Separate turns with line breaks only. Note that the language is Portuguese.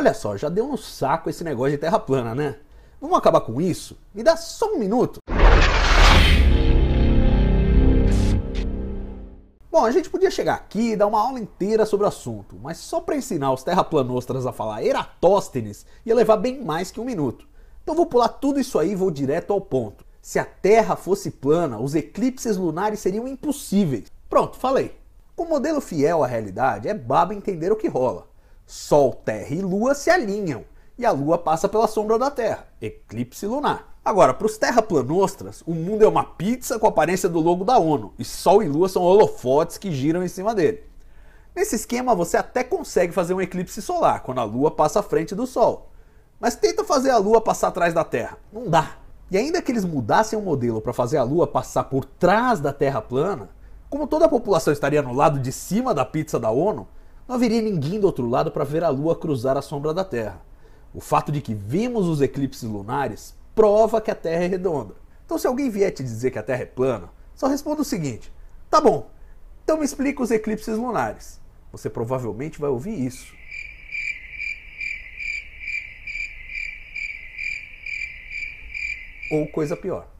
Olha só, já deu no saco esse negócio de terra plana, né? Vamos acabar com isso? Me dá só um minuto. Bom, a gente podia chegar aqui e dar uma aula inteira sobre o assunto, mas só para ensinar os terraplanostras a falar Eratóstenes ia levar bem mais que um minuto. Então vou pular tudo isso aí e vou direto ao ponto. Se a Terra fosse plana, os eclipses lunares seriam impossíveis. Pronto, falei. Com o modelo fiel à realidade, é baba entender o que rola. Sol, Terra e Lua se alinham e a Lua passa pela sombra da Terra, eclipse lunar. Agora, para os terraplanostras, o mundo é uma pizza com a aparência do logo da ONU e Sol e Lua são holofotes que giram em cima dele. Nesse esquema, você até consegue fazer um eclipse solar quando a Lua passa à frente do Sol, mas tenta fazer a Lua passar atrás da Terra. Não dá. E ainda que eles mudassem o modelo para fazer a Lua passar por trás da Terra plana, como toda a população estaria no lado de cima da pizza da ONU, não haveria ninguém do outro lado para ver a Lua cruzar a sombra da Terra. O fato de que vimos os eclipses lunares prova que a Terra é redonda. Então, se alguém vier te dizer que a Terra é plana, só responda o seguinte: tá bom, então me explica os eclipses lunares. Você provavelmente vai ouvir isso. Ou coisa pior.